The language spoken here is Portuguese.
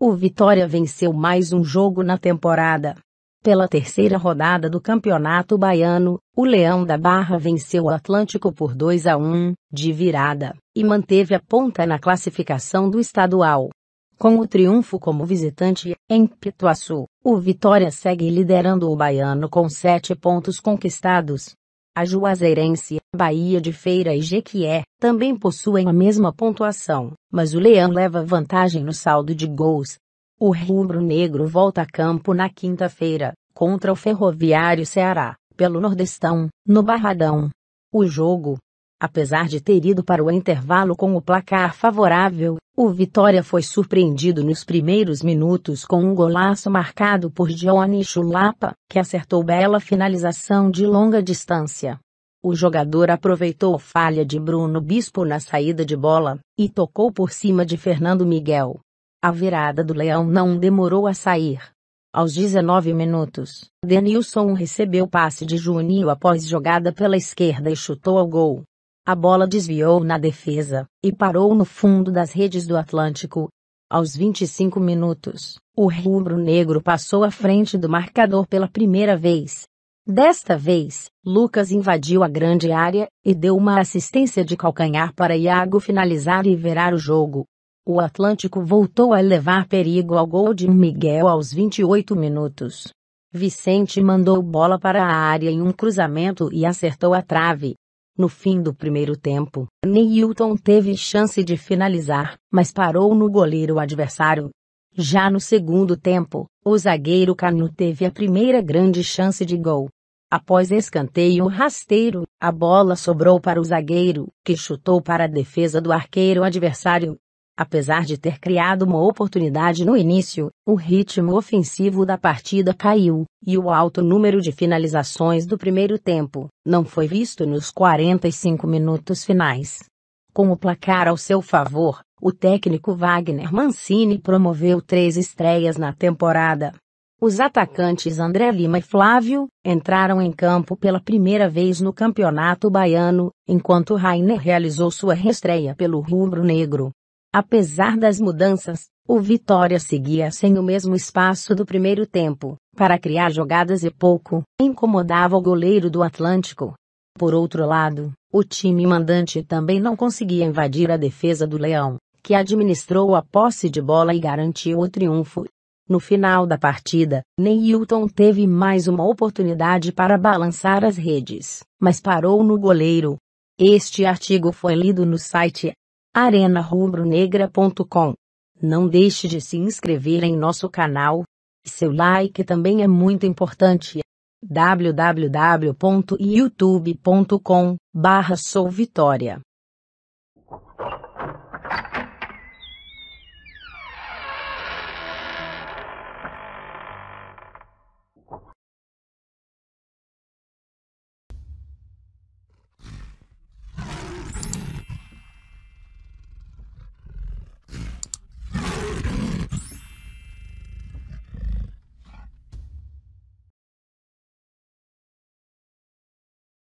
O Vitória venceu mais um jogo na temporada. Pela terceira rodada do Campeonato Baiano, o Leão da Barra venceu o Atlântico por 2 a 1, de virada, e manteve a ponta na classificação do estadual. Com o triunfo como visitante, em Pituaçu, o Vitória segue liderando o Baiano com sete pontos conquistados, a Juazeirense, Bahia de Feira e Jequié também possuem a mesma pontuação, mas o Leão leva vantagem no saldo de gols. O rubro-negro volta a campo na quinta-feira, contra o Ferroviário Ceará, pelo Nordestão, no Barradão. O jogo, Apesar de ter ido para o intervalo com o placar favorável, o Vitória foi surpreendido nos primeiros minutos com um golaço marcado por Johnny Chulapa, que acertou bela finalização de longa distância. O jogador aproveitou a falha de Bruno Bispo na saída de bola e tocou por cima de Fernando Miguel. A virada do Leão não demorou a sair. Aos 19 minutos, Denilson recebeu passe de Juninho após jogada pela esquerda e chutou ao gol. A bola desviou na defesa e parou no fundo das redes do Atlântico. Aos 25 minutos, o rubro-negro passou à frente do marcador pela primeira vez. Desta vez, Lucas invadiu a grande área e deu uma assistência de calcanhar para Iago finalizar e virar o jogo. O Atlântico voltou a levar perigo ao gol de Miguel aos 28 minutos. Vicente mandou bola para a área em um cruzamento e acertou a trave. No fim do primeiro tempo, Neilton teve chance de finalizar, mas parou no goleiro adversário. Já no segundo tempo, o zagueiro Canu teve a primeira grande chance de gol. Após escanteio rasteiro, a bola sobrou para o zagueiro, que chutou para a defesa do arqueiro adversário. Apesar de ter criado uma oportunidade no início, o ritmo ofensivo da partida caiu, e o alto número de finalizações do primeiro tempo não foi visto nos 45 minutos finais. Com o placar ao seu favor, o técnico Wagner Mancini promoveu três estreias na temporada. Os atacantes André Lima e Flávio entraram em campo pela primeira vez no Campeonato Baiano, enquanto Rainer realizou sua reestreia pelo Rubro Negro. Apesar das mudanças, o Vitória seguia sem o mesmo espaço do primeiro tempo, para criar jogadas e pouco incomodava o goleiro do Atlântico. Por outro lado, o time mandante também não conseguia invadir a defesa do Leão, que administrou a posse de bola e garantiu o triunfo. No final da partida, Neilton teve mais uma oportunidade para balançar as redes, mas parou no goleiro. Este artigo foi lido no site arenarubronegra.com. Não deixe de se inscrever em nosso canal. Seu like também é muito importante. www.youtube.com/souvitória